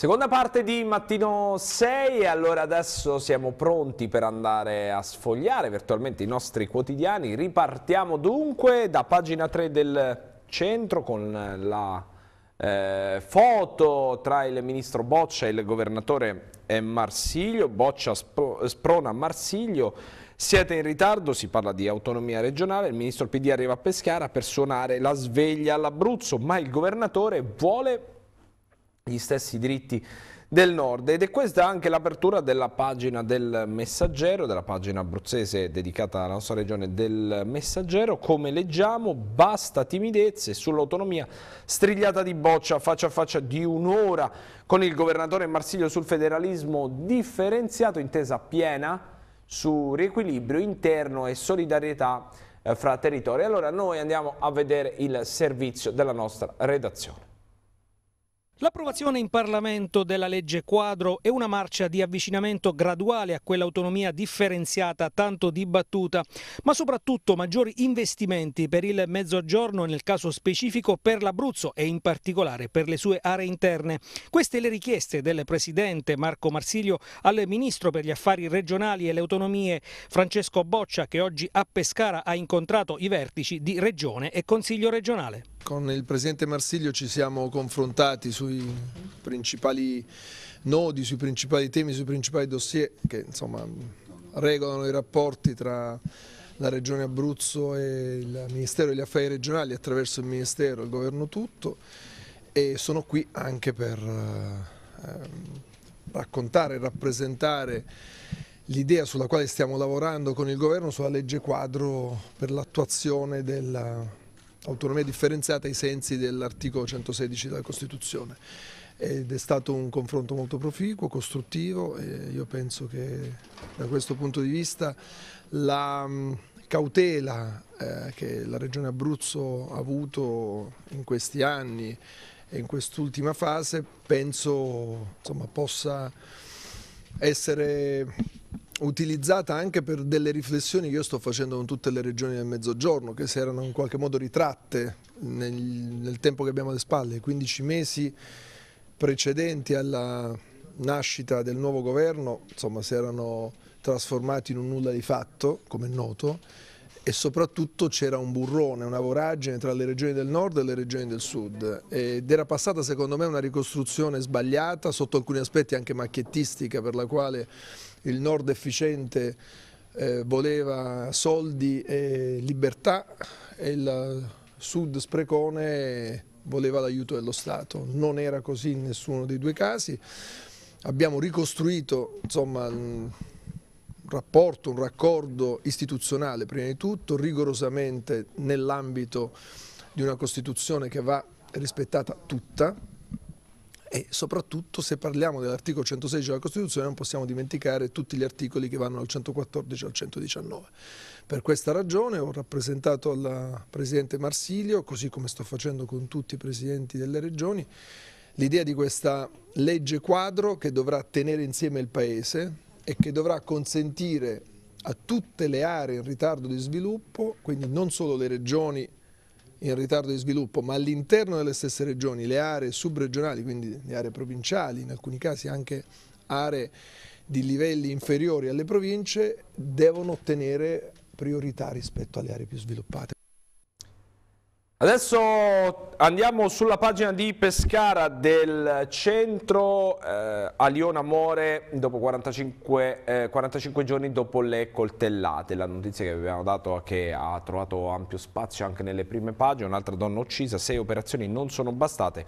Seconda parte di mattino 6 e allora adesso siamo pronti per andare a sfogliare virtualmente i nostri quotidiani. Ripartiamo dunque da pagina 3 del centro con la eh, foto tra il ministro Boccia e il governatore eh, Marsiglio. Boccia sprona Marsiglio. Siete in ritardo, si parla di autonomia regionale, il ministro PD arriva a Pescara per suonare la sveglia all'Abruzzo, ma il governatore vuole gli stessi diritti del nord ed è questa anche l'apertura della pagina del messaggero, della pagina abruzzese dedicata alla nostra regione del messaggero, come leggiamo basta timidezze sull'autonomia strigliata di boccia faccia a faccia di un'ora con il governatore Marsiglio sul federalismo differenziato intesa piena su riequilibrio interno e solidarietà eh, fra territori. Allora noi andiamo a vedere il servizio della nostra redazione. L'approvazione in Parlamento della legge quadro è una marcia di avvicinamento graduale a quell'autonomia differenziata tanto dibattuta, ma soprattutto maggiori investimenti per il mezzogiorno, nel caso specifico per l'Abruzzo e in particolare per le sue aree interne. Queste le richieste del Presidente Marco Marsilio al Ministro per gli Affari Regionali e le Autonomie Francesco Boccia che oggi a Pescara ha incontrato i vertici di Regione e Consiglio regionale. Con il Presidente Marsiglio ci siamo confrontati sui principali nodi, sui principali temi, sui principali dossier che insomma, regolano i rapporti tra la Regione Abruzzo e il Ministero degli Affari Regionali attraverso il Ministero, e il Governo tutto e sono qui anche per ehm, raccontare, rappresentare l'idea sulla quale stiamo lavorando con il Governo sulla legge quadro per l'attuazione della autonomia differenziata ai sensi dell'articolo 116 della Costituzione ed è stato un confronto molto proficuo, costruttivo e io penso che da questo punto di vista la mm, cautela eh, che la Regione Abruzzo ha avuto in questi anni e in quest'ultima fase penso insomma, possa essere utilizzata anche per delle riflessioni che io sto facendo con tutte le regioni del Mezzogiorno, che si erano in qualche modo ritratte nel, nel tempo che abbiamo alle spalle, 15 mesi precedenti alla nascita del nuovo governo, insomma, si erano trasformati in un nulla di fatto, come è noto, e soprattutto c'era un burrone, una voragine tra le regioni del nord e le regioni del sud ed era passata secondo me una ricostruzione sbagliata, sotto alcuni aspetti anche macchiettistica, per la quale il nord efficiente eh, voleva soldi e libertà e il sud sprecone voleva l'aiuto dello Stato. Non era così in nessuno dei due casi. Abbiamo ricostruito insomma, un rapporto, un raccordo istituzionale prima di tutto, rigorosamente nell'ambito di una Costituzione che va rispettata tutta, e soprattutto se parliamo dell'articolo 116 della Costituzione non possiamo dimenticare tutti gli articoli che vanno dal 114 al 119. Per questa ragione ho rappresentato al Presidente Marsilio, così come sto facendo con tutti i Presidenti delle Regioni, l'idea di questa legge quadro che dovrà tenere insieme il Paese e che dovrà consentire a tutte le aree in ritardo di sviluppo, quindi non solo le regioni in ritardo di sviluppo, ma all'interno delle stesse regioni, le aree subregionali, quindi le aree provinciali, in alcuni casi anche aree di livelli inferiori alle province, devono ottenere priorità rispetto alle aree più sviluppate. Adesso andiamo sulla pagina di Pescara del centro eh, Aliona More dopo 45, eh, 45, giorni dopo le coltellate. La notizia che abbiamo dato che ha trovato ampio spazio anche nelle prime pagine, un'altra donna uccisa, sei operazioni non sono bastate.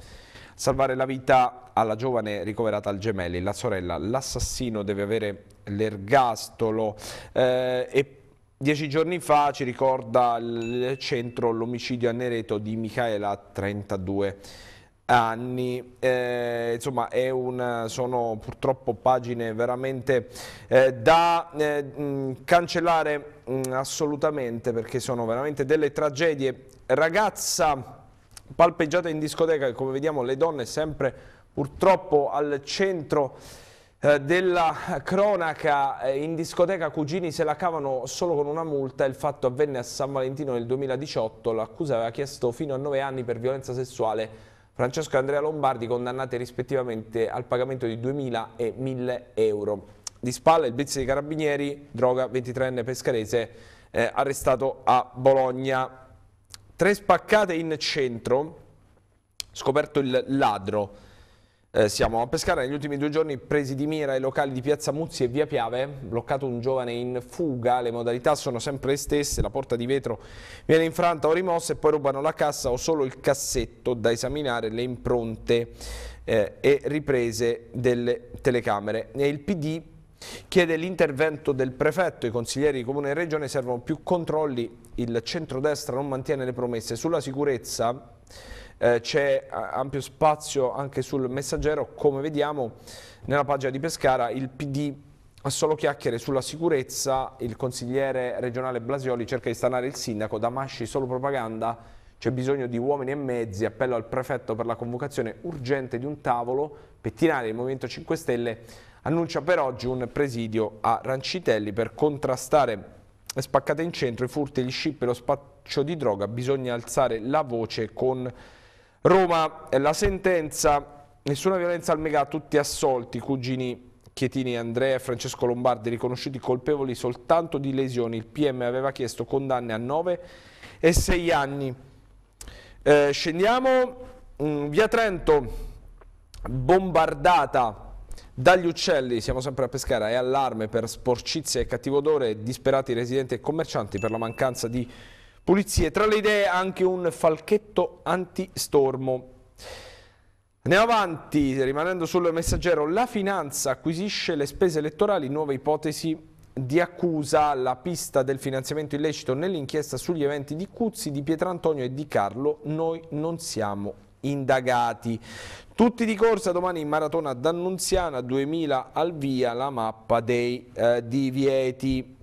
Salvare la vita alla giovane ricoverata al gemelli, la sorella, l'assassino deve avere l'ergastolo eh, e Dieci giorni fa ci ricorda il centro l'omicidio a Nereto di Michaela, 32 anni. Eh, insomma, un, sono purtroppo pagine veramente eh, da eh, mh, mm, cancellare mh, mm, assolutamente perché sono veramente delle tragedie. Ragazza palpeggiata in discoteca, come vediamo le donne sempre purtroppo al centro eh, della cronaca eh, in discoteca Cugini se la cavano solo con una multa il fatto avvenne a San Valentino nel 2018 l'accusa aveva chiesto fino a 9 anni per violenza sessuale Francesco e Andrea Lombardi condannati rispettivamente al pagamento di 2.000 e 1.000 euro di spalla il blitz dei carabinieri droga 23enne pescarese eh, arrestato a Bologna tre spaccate in centro scoperto il ladro eh, siamo a Pescara, negli ultimi due giorni presi di mira i locali di Piazza Muzzi e Via Piave, bloccato un giovane in fuga, le modalità sono sempre le stesse, la porta di vetro viene infranta o rimossa e poi rubano la cassa o solo il cassetto da esaminare le impronte eh, e riprese delle telecamere. E il PD chiede l'intervento del prefetto, i consiglieri di Comune e Regione servono più controlli, il centrodestra non mantiene le promesse sulla sicurezza eh, c'è eh, ampio spazio anche sul messaggero, come vediamo nella pagina di Pescara il PD ha solo chiacchiere sulla sicurezza, il consigliere regionale Blasioli cerca di stanare il sindaco, Damasci solo propaganda, c'è bisogno di uomini e mezzi, appello al prefetto per la convocazione urgente di un tavolo, pettinare il Movimento 5 Stelle, annuncia per oggi un presidio a Rancitelli per contrastare spaccate in centro, i furti, gli scippi e lo spaccio di droga, bisogna alzare la voce con Roma, eh, la sentenza, nessuna violenza al Mega, tutti assolti, cugini Chietini, Andrea e Francesco Lombardi riconosciuti colpevoli soltanto di lesioni. Il PM aveva chiesto condanne a 9 e 6 anni. Eh, scendiamo, mh, mm, via Trento, bombardata dagli uccelli, siamo sempre a pescare, è allarme per sporcizia e cattivo odore, disperati residenti e commercianti per la mancanza di pulizie. Tra le idee anche un falchetto antistormo. Andiamo avanti, rimanendo sul messaggero, la finanza acquisisce le spese elettorali, nuova ipotesi di accusa, la pista del finanziamento illecito nell'inchiesta sugli eventi di Cuzzi, di Pietrantonio e di Carlo, noi non siamo indagati. Tutti di corsa domani in maratona d'Annunziana, 2000 al via la mappa dei eh, divieti.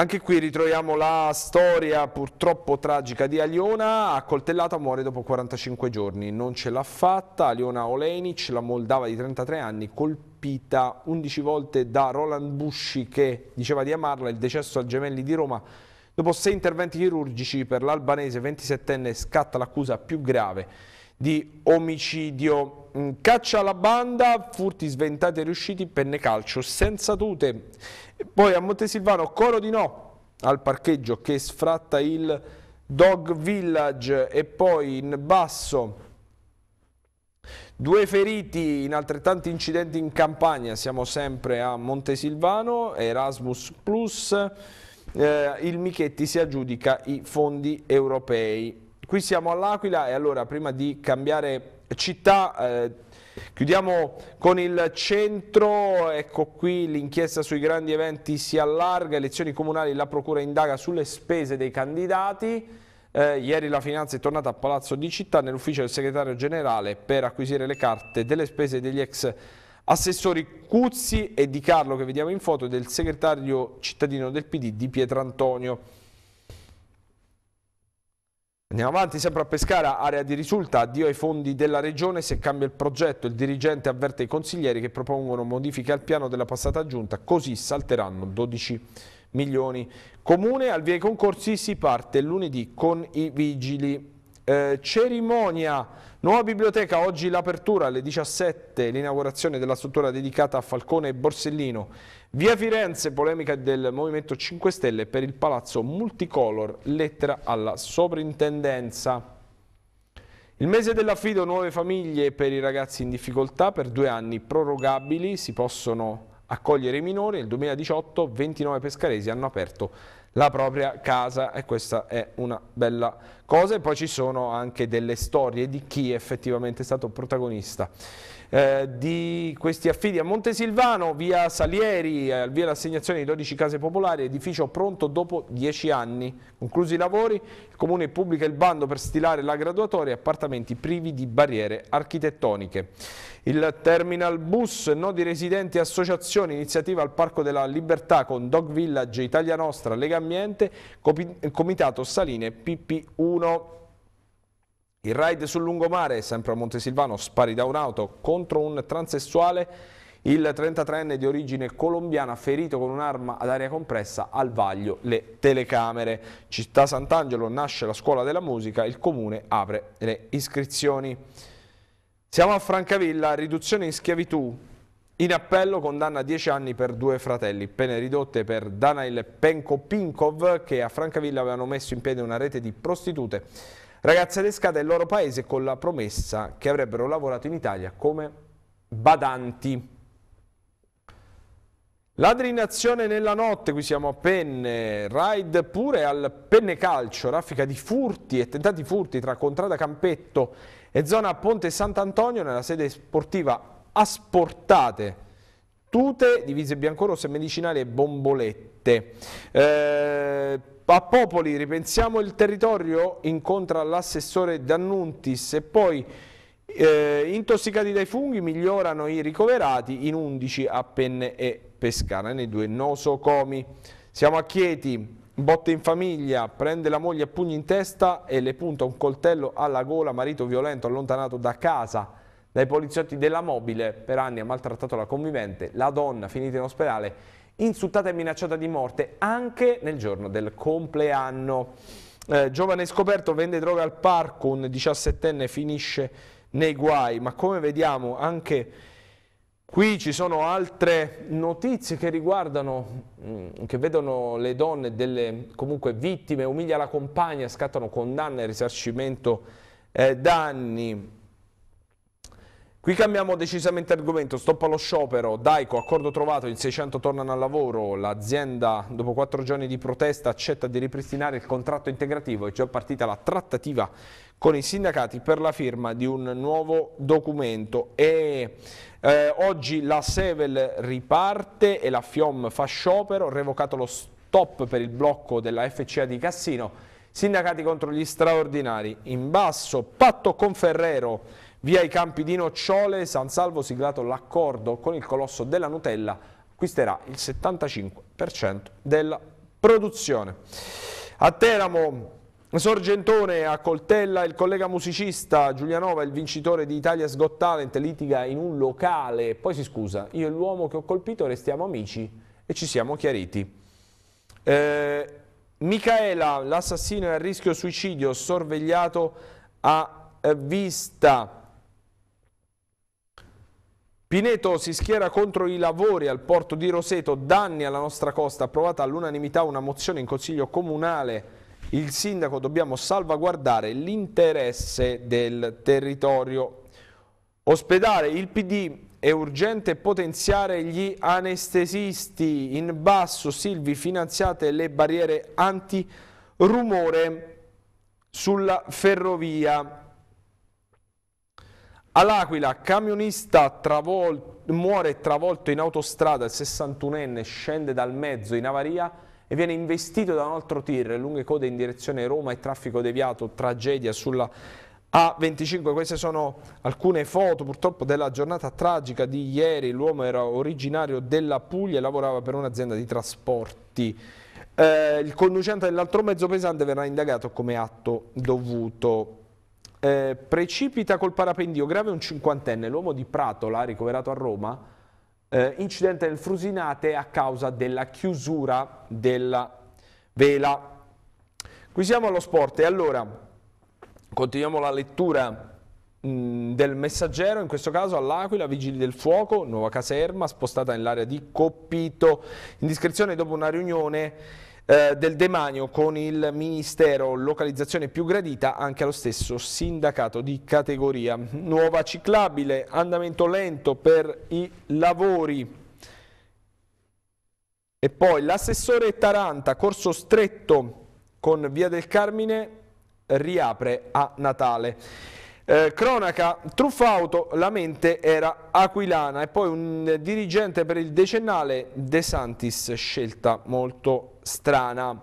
Anche qui ritroviamo la storia purtroppo tragica di Aliona, accoltellata muore dopo 45 giorni, non ce l'ha fatta, Aliona Olenic, la moldava di 33 anni, colpita 11 volte da Roland Busci che diceva di amarla, il decesso al Gemelli di Roma, dopo sei interventi chirurgici per l'albanese 27enne scatta l'accusa più grave di omicidio Mm, caccia alla banda, furti sventati e riusciti, penne calcio senza tute. Poi a Montesilvano coro di no al parcheggio che sfratta il Dog Village e poi in basso Due feriti in altrettanti incidenti in campagna, siamo sempre a Montesilvano, Erasmus Plus, eh, il Michetti si aggiudica i fondi europei. Qui siamo all'Aquila e allora prima di cambiare città. Eh, chiudiamo con il centro, ecco qui l'inchiesta sui grandi eventi si allarga, elezioni comunali, la procura indaga sulle spese dei candidati. Eh, ieri la finanza è tornata a Palazzo di Città nell'ufficio del segretario generale per acquisire le carte delle spese degli ex assessori Cuzzi e Di Carlo che vediamo in foto e del segretario cittadino del PD di Pietrantonio. Andiamo avanti sempre a Pescara, area di risulta, addio ai fondi della regione se cambia il progetto, il dirigente avverte i consiglieri che propongono modifiche al piano della passata giunta, così salteranno 12 milioni. Comune, al via i concorsi si parte lunedì con i vigili. Eh, cerimonia, nuova biblioteca, oggi l'apertura alle 17, l'inaugurazione della struttura dedicata a Falcone e Borsellino. Via Firenze, polemica del Movimento 5 Stelle per il palazzo multicolor, lettera alla sovrintendenza. Il mese dell'affido, nuove famiglie per i ragazzi in difficoltà, per due anni prorogabili, si possono accogliere i minori. Nel 2018 29 pescaresi hanno aperto la propria casa e questa è una bella cosa e poi ci sono anche delle storie di chi effettivamente è stato protagonista eh, di questi affidi a Montesilvano, via Salieri, eh, via l'assegnazione di 12 case popolari, edificio pronto dopo 10 anni. Conclusi i lavori, il Comune pubblica il bando per stilare la graduatoria, appartamenti privi di barriere architettoniche. Il terminal bus, nodi residenti e associazioni, iniziativa al Parco della Libertà con Dog Village, Italia Nostra, Lega Ambiente, Comitato Saline PP1. Il raid sul lungomare, sempre a Montesilvano, spari da un'auto contro un transessuale. Il 33enne di origine colombiana ferito con un'arma ad aria compressa al vaglio le telecamere. Città Sant'Angelo nasce la scuola della musica, il comune apre le iscrizioni. Siamo a Francavilla, riduzione in schiavitù. In appello condanna 10 anni per due fratelli, pene ridotte per Danail Penko Pinkov che a Francavilla avevano messo in piedi una rete di prostitute ragazze adescate del loro paese con la promessa che avrebbero lavorato in Italia come badanti. Ladrinazione nella notte, qui siamo a Penne, raid pure al Penne Calcio, raffica di furti e tentati furti tra Contrada Campetto e zona Ponte Sant'Antonio nella sede sportiva Asportate. Tute, divise biancorosse, medicinali e bombolette. Eh, a Popoli ripensiamo il territorio, incontra l'assessore D'Annuntis e poi eh, intossicati dai funghi migliorano i ricoverati in 11 a Penne e Pescara, nei due nosocomi. Siamo a Chieti, botte in famiglia, prende la moglie a pugni in testa e le punta un coltello alla gola, marito violento allontanato da casa dai poliziotti della mobile, per anni ha maltrattato la convivente, la donna finita in ospedale insultata e minacciata di morte anche nel giorno del compleanno. Eh, giovane scoperto vende droga al parco, un 17enne finisce nei guai, ma come vediamo anche Qui ci sono altre notizie che riguardano, mm, che vedono le donne delle comunque vittime, umilia la compagna, scattano condanna e risarcimento eh, danni. Qui cambiamo decisamente argomento, stop allo sciopero, Daico, accordo trovato, il 600 tornano al lavoro, l'azienda dopo quattro giorni di protesta accetta di ripristinare il contratto integrativo, è già partita la trattativa con i sindacati per la firma di un nuovo documento e eh, oggi la Sevel riparte e la FIOM fa sciopero, revocato lo stop per il blocco della FCA di Cassino, sindacati contro gli straordinari, in basso patto con Ferrero Via i campi di Nocciole, San Salvo siglato l'accordo con il colosso della Nutella, acquisterà il 75% della produzione. A Teramo... Sorgentone a coltella il collega musicista Giulianova, il vincitore di Italia's Got Talent, litiga in un locale, poi si scusa, io e l'uomo che ho colpito restiamo amici e ci siamo chiariti. Eh, Micaela, l'assassino è a rischio suicidio, sorvegliato a vista. Pineto si schiera contro i lavori al porto di Roseto, danni alla nostra costa, approvata all'unanimità una mozione in consiglio comunale. Il sindaco dobbiamo salvaguardare l'interesse del territorio. Ospedale, il PD è urgente potenziare gli anestesisti. In basso, Silvi, finanziate le barriere anti-rumore sulla ferrovia. All'Aquila, camionista travol muore travolto in autostrada, il 61enne scende dal mezzo in avaria e viene investito da un altro tir, lunghe code in direzione Roma e traffico deviato, tragedia sulla A25. Queste sono alcune foto purtroppo della giornata tragica di ieri, l'uomo era originario della Puglia e lavorava per un'azienda di trasporti. Eh, il conducente dell'altro mezzo pesante verrà indagato come atto dovuto. Eh, precipita col parapendio grave un cinquantenne, l'uomo di Pratola, ricoverato a Roma, eh, incidente nel Frusinate a causa della chiusura della vela. Qui siamo allo sport e allora continuiamo la lettura del messaggero, in questo caso all'Aquila, Vigili del Fuoco, nuova caserma spostata nell'area di Coppito, in indiscrezione dopo una riunione eh, del demanio con il Ministero, localizzazione più gradita anche allo stesso sindacato di categoria. Nuova ciclabile, andamento lento per i lavori. E poi l'assessore Taranta, corso stretto con Via del Carmine, riapre a Natale. Eh, cronaca, auto, la mente era aquilana e poi un dirigente per il decennale De Santis, scelta molto strana.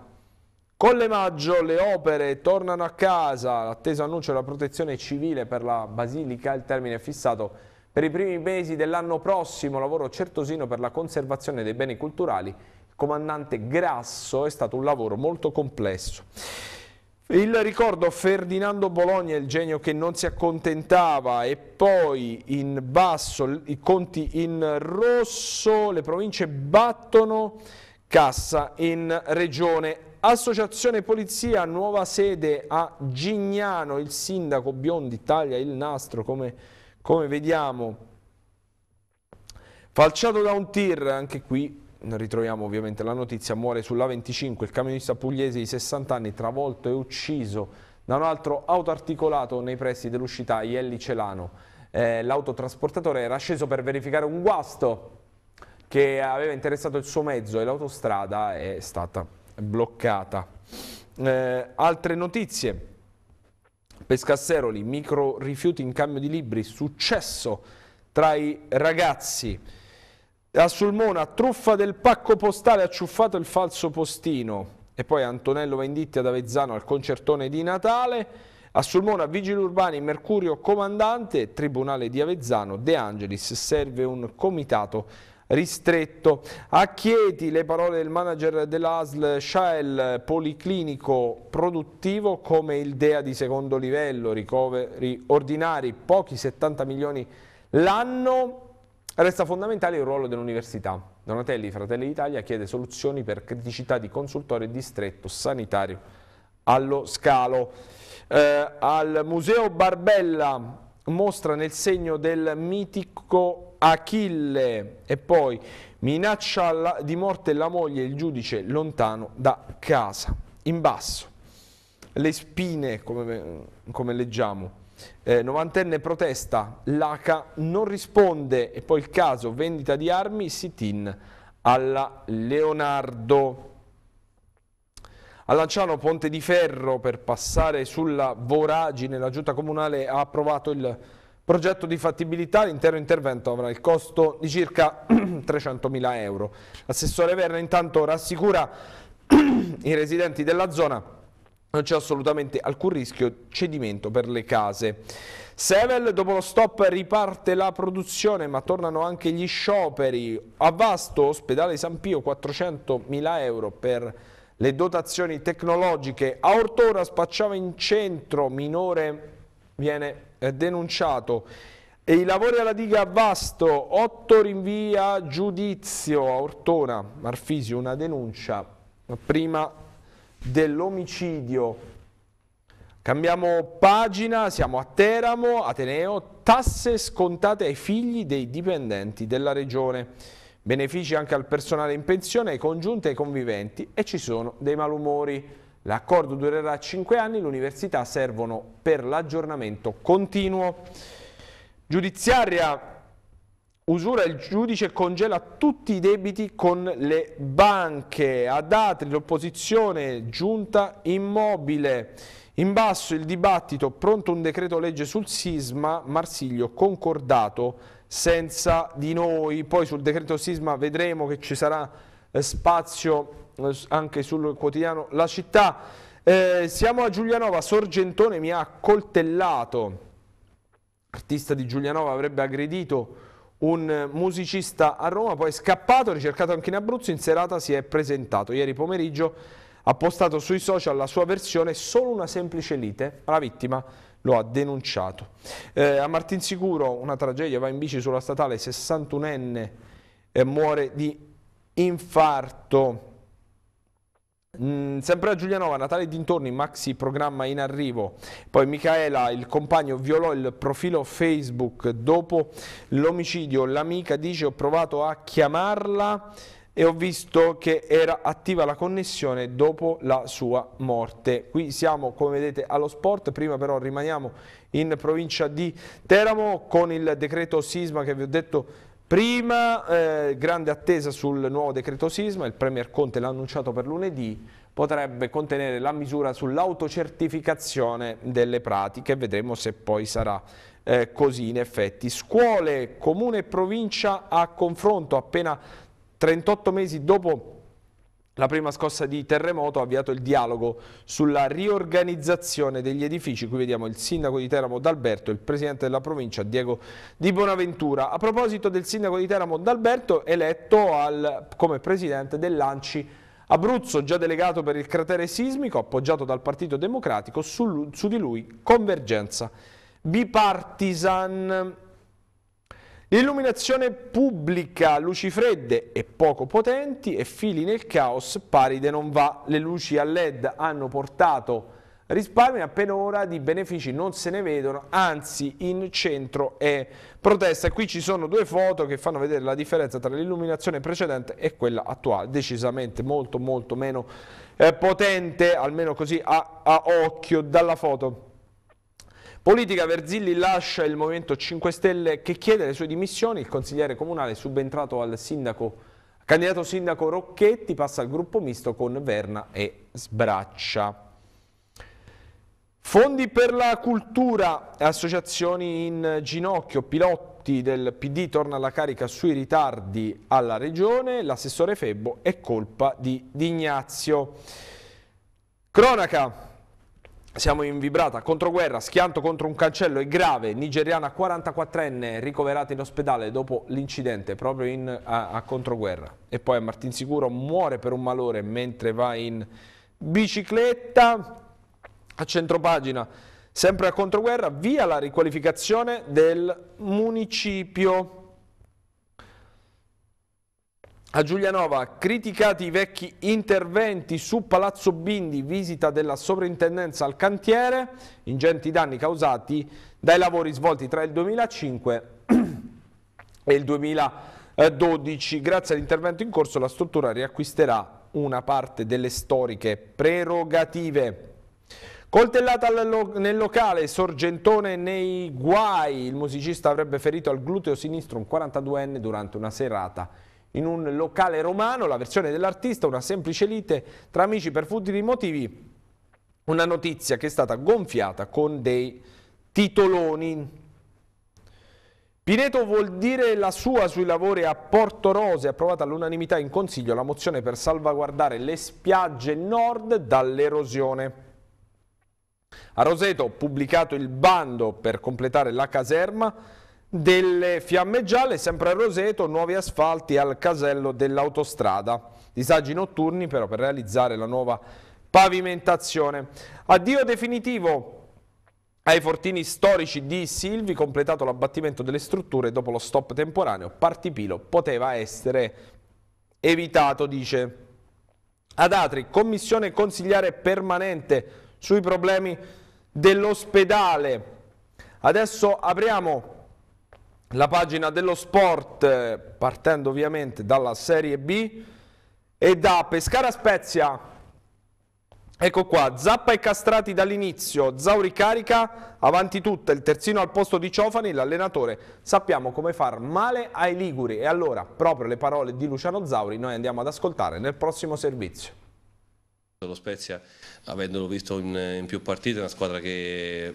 Colle Maggio, le opere tornano a casa, l'atteso annuncio della protezione civile per la Basilica, il termine è fissato per i primi mesi dell'anno prossimo, lavoro certosino per la conservazione dei beni culturali, comandante Grasso è stato un lavoro molto complesso. Il ricordo Ferdinando Bologna, il genio che non si accontentava e poi in basso, i conti in rosso, le province battono cassa in regione. Associazione Polizia, nuova sede a Gignano, il sindaco Biondi taglia il nastro come, come vediamo. Falciato da un tir, anche qui ritroviamo ovviamente la notizia, muore sulla 25 il camionista pugliese di 60 anni travolto e ucciso da un altro auto articolato nei pressi dell'uscita Ielli Celano. Eh, L'autotrasportatore era sceso per verificare un guasto che aveva interessato il suo mezzo e l'autostrada è stata bloccata. Eh, altre notizie. Pescasseroli, micro rifiuti in cambio di libri, successo tra i ragazzi a Sulmona, truffa del pacco postale, acciuffato il falso postino. E poi Antonello Venditti ad Avezzano al concertone di Natale. A Sulmona, Vigili Urbani, Mercurio Comandante, Tribunale di Avezzano, De Angelis, serve un comitato ristretto. A Chieti le parole del manager dell'ASL Shael, policlinico produttivo come il DEA di secondo livello, ricoveri ordinari, pochi 70 milioni l'anno, Resta fondamentale il ruolo dell'università. Donatelli Fratelli d'Italia chiede soluzioni per criticità di consultore e distretto sanitario allo scalo. Eh, al Museo Barbella mostra nel segno del mitico Achille e poi minaccia la, di morte la moglie e il giudice lontano da casa. In basso, le spine, come, come leggiamo, eh, 90 protesta, l'ACA non risponde e poi il caso vendita di armi, sit-in alla Leonardo. A Lanciano Ponte di Ferro per passare sulla voragine la giunta comunale ha approvato il progetto di fattibilità, l'intero intervento avrà il costo di circa 300.000 euro. L'assessore Verna intanto rassicura i residenti della zona non c'è assolutamente alcun rischio cedimento per le case. Sevel dopo lo stop riparte la produzione ma tornano anche gli scioperi. A Vasto, ospedale San Pio, 400.000 euro per le dotazioni tecnologiche. A Ortora spacciava in centro, minore viene eh, denunciato. E i lavori alla diga a Vasto, 8 rinvia giudizio a Ortona, Marfisi una denuncia prima dell'omicidio. Cambiamo pagina, siamo a Teramo, Ateneo, tasse scontate ai figli dei dipendenti della regione, benefici anche al personale in pensione, ai congiunti e ai conviventi e ci sono dei malumori. L'accordo durerà 5 anni, l'università servono per l'aggiornamento continuo. Giudiziaria usura il giudice congela tutti i debiti con le banche, ad Atri l'opposizione giunta immobile. In basso il dibattito, pronto un decreto legge sul sisma, Marsiglio concordato senza di noi. Poi sul decreto sisma vedremo che ci sarà eh, spazio eh, anche sul quotidiano La Città. Eh, siamo a Giulianova, Sorgentone mi ha coltellato. artista di Giulianova avrebbe aggredito un musicista a Roma, poi è scappato, ricercato anche in Abruzzo, in serata si è presentato. Ieri pomeriggio ha postato sui social la sua versione, solo una semplice lite, la vittima lo ha denunciato. Eh, a Martinsicuro una tragedia, va in bici sulla statale, 61enne e eh, muore di infarto. Mm, sempre a Giulianova, Natale dintorni, maxi programma in arrivo. Poi Micaela, il compagno, violò il profilo Facebook dopo l'omicidio. L'amica dice ho provato a chiamarla e ho visto che era attiva la connessione dopo la sua morte. Qui siamo, come vedete, allo sport, prima però rimaniamo in provincia di Teramo con il decreto sisma che vi ho detto Prima, eh, grande attesa sul nuovo decreto sisma, il Premier Conte l'ha annunciato per lunedì, potrebbe contenere la misura sull'autocertificazione delle pratiche, vedremo se poi sarà eh, così in effetti. Scuole, comune e provincia a confronto appena 38 mesi dopo la prima scossa di terremoto ha avviato il dialogo sulla riorganizzazione degli edifici. Qui vediamo il sindaco di Teramo D'Alberto e il presidente della provincia Diego Di Bonaventura. A proposito del sindaco di Teramo D'Alberto, eletto al, come presidente dell'Anci Abruzzo, già delegato per il cratere sismico, appoggiato dal Partito Democratico, su, su di lui convergenza bipartisan. L'illuminazione pubblica, luci fredde e poco potenti e fili nel caos, paride non va. Le luci a LED hanno portato risparmi, appena ora di benefici non se ne vedono, anzi in centro è protesta. Qui ci sono due foto che fanno vedere la differenza tra l'illuminazione precedente e quella attuale, decisamente molto molto meno eh, potente, almeno così a, a occhio dalla foto. Politica Verzilli lascia il Movimento 5 Stelle che chiede le sue dimissioni, il consigliere comunale subentrato al sindaco Candidato sindaco Rocchetti passa al gruppo misto con Verna e Sbraccia. Fondi per la cultura, associazioni in ginocchio, pilotti del PD torna alla carica sui ritardi alla regione, l'assessore Febbo è colpa di D'Ignazio. Cronaca, siamo in vibrata controguerra, schianto contro un cancello è grave, nigeriana 44enne ricoverata in ospedale dopo l'incidente proprio in, a, a, controguerra. E poi a Martinsicuro muore per un malore mentre va in bicicletta. A centropagina, sempre a controguerra, via la riqualificazione del municipio. A Giulianova, criticati i vecchi interventi su Palazzo Bindi, visita della sovrintendenza al cantiere, ingenti danni causati dai lavori svolti tra il 2005 e il 2012. Grazie all'intervento in corso la struttura riacquisterà una parte delle storiche prerogative. Coltellata nel locale, Sorgentone nei guai, il musicista avrebbe ferito al gluteo sinistro un 42enne durante una serata in un locale romano, la versione dell'artista, una semplice lite tra amici per futili motivi, una notizia che è stata gonfiata con dei titoloni. Pineto vuol dire la sua sui lavori a Porto Rose, approvata all'unanimità in Consiglio la mozione per salvaguardare le spiagge nord dall'erosione. A Roseto pubblicato il bando per completare la caserma, delle fiamme gialle, sempre a Roseto, nuovi asfalti al casello dell'autostrada. Disagi notturni però per realizzare la nuova pavimentazione. Addio definitivo ai fortini storici di Silvi, completato l'abbattimento delle strutture dopo lo stop temporaneo, Partipilo poteva essere evitato, dice. Ad Atri, commissione consigliare permanente sui problemi dell'ospedale. Adesso apriamo la pagina dello sport partendo ovviamente dalla Serie B e da Pescara Spezia ecco qua Zappa e Castrati dall'inizio Zauri carica avanti tutta il terzino al posto di Ciofani l'allenatore sappiamo come far male ai Liguri e allora proprio le parole di Luciano Zauri noi andiamo ad ascoltare nel prossimo servizio lo Spezia avendolo visto in, in più partite una squadra che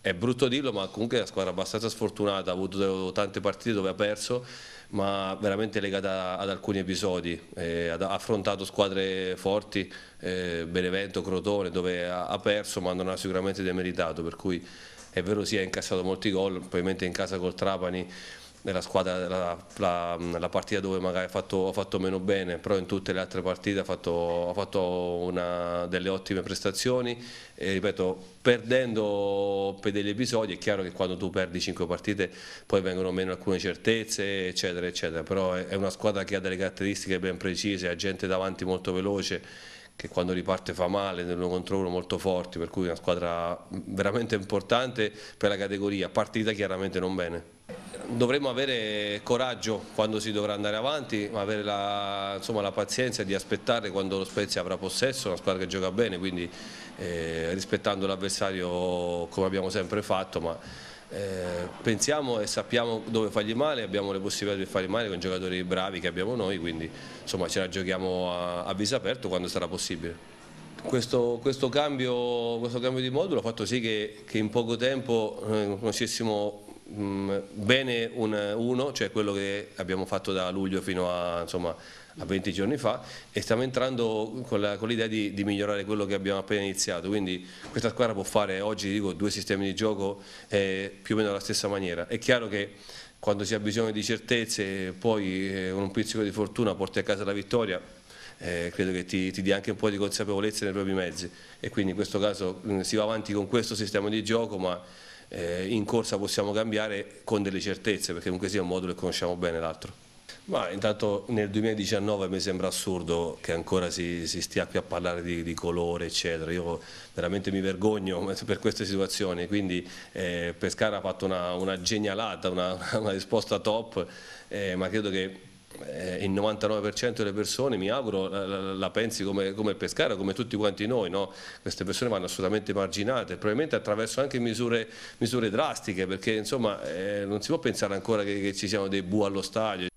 è brutto dirlo, ma comunque è una squadra abbastanza sfortunata, ha avuto tante partite dove ha perso, ma veramente legata ad alcuni episodi, eh, ha affrontato squadre forti, eh, Benevento, Crotone, dove ha, perso ma non ha sicuramente demeritato, per cui è vero sì, è incassato molti gol, probabilmente in casa col Trapani nella squadra, la, la, la, partita dove magari ha fatto, fatto, meno bene, però in tutte le altre partite ha fatto, ha fatto una, delle ottime prestazioni e ripeto, perdendo per degli episodi è chiaro che quando tu perdi 5 partite poi vengono meno alcune certezze eccetera eccetera, però è, è una squadra che ha delle caratteristiche ben precise, ha gente davanti molto veloce che quando riparte fa male, nell'uno contro uno molto forti, per cui una squadra veramente importante per la categoria, partita chiaramente non bene. Dovremmo avere coraggio quando si dovrà andare avanti, ma avere la, insomma, la pazienza di aspettare quando lo Spezia avrà possesso, una squadra che gioca bene, quindi eh, rispettando l'avversario come abbiamo sempre fatto, ma eh, pensiamo e sappiamo dove fargli male, abbiamo le possibilità di fargli male con giocatori bravi che abbiamo noi, quindi insomma ce la giochiamo a, a viso aperto quando sarà possibile. Questo, questo, cambio, questo, cambio, di modulo ha fatto sì che, che in poco tempo eh, conoscessimo mh, bene un, uno, cioè quello che abbiamo fatto da luglio fino a insomma, a 20 giorni fa e stiamo entrando con, l'idea di, di, migliorare quello che abbiamo appena iniziato, quindi questa squadra può fare oggi dico, due sistemi di gioco eh, più o meno alla stessa maniera. È chiaro che quando si ha bisogno di certezze poi eh, un pizzico di fortuna porti a casa la vittoria, eh, credo che ti, ti dia anche un po' di consapevolezza nei propri mezzi e quindi in questo caso mm, si va avanti con questo sistema di gioco ma eh, in corsa possiamo cambiare con delle certezze perché comunque sia un modulo che conosciamo bene l'altro. Ma intanto nel 2019 mi sembra assurdo che ancora si, si stia qui a parlare di, di, colore eccetera, io veramente mi vergogno per queste situazioni, quindi eh, Pescara ha fatto una, una genialata, una, una, risposta top, eh, ma credo che eh, il 99% delle persone, mi auguro, la, la, la pensi come, come, Pescara, come tutti quanti noi, no? queste persone vanno assolutamente marginate, probabilmente attraverso anche misure, misure drastiche, perché insomma eh, non si può pensare ancora che, che ci siano dei bu allo stadio.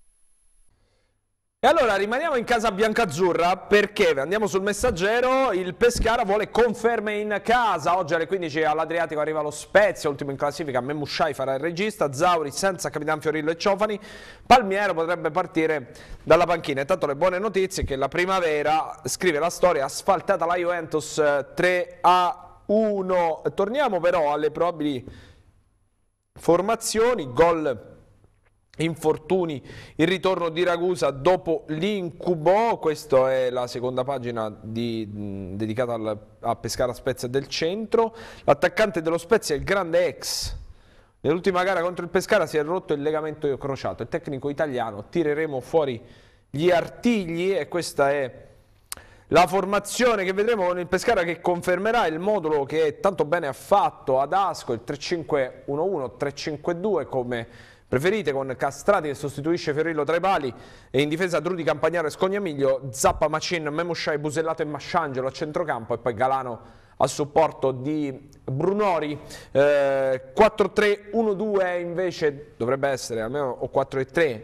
E allora rimaniamo in casa biancazzurra perché andiamo sul messaggero, il Pescara vuole conferme in casa, oggi alle 15 all'Adriatico arriva lo Spezia, ultimo in classifica, Memusciai farà il regista, Zauri senza Capitan Fiorillo e Ciofani, Palmiero potrebbe partire dalla panchina. Intanto le buone notizie che la primavera scrive la storia, asfaltata la Juventus 3 eh, a 1. Torniamo però alle probabili formazioni, gol infortuni, il ritorno di Ragusa dopo l'incubo, questa è la seconda pagina di, mh, dedicata al, a Pescara Spezia del centro, l'attaccante dello Spezia è il grande ex, nell'ultima gara contro il Pescara si è rotto il legamento crociato, il tecnico italiano, tireremo fuori gli artigli e questa è la formazione che vedremo con il Pescara che confermerà il modulo che tanto bene ha fatto ad Asco, il 3-5-1-1, 3-5-2 come Preferite con Castrati che sostituisce Ferrillo tra i pali e in difesa Drudi, Campagnaro e Scognamiglio, Zappa, Macin, Memosciai, Busellato e Masciangelo a centrocampo e poi Galano a supporto di Brunori. Eh, 4-3-1-2 invece dovrebbe essere almeno o 4-3.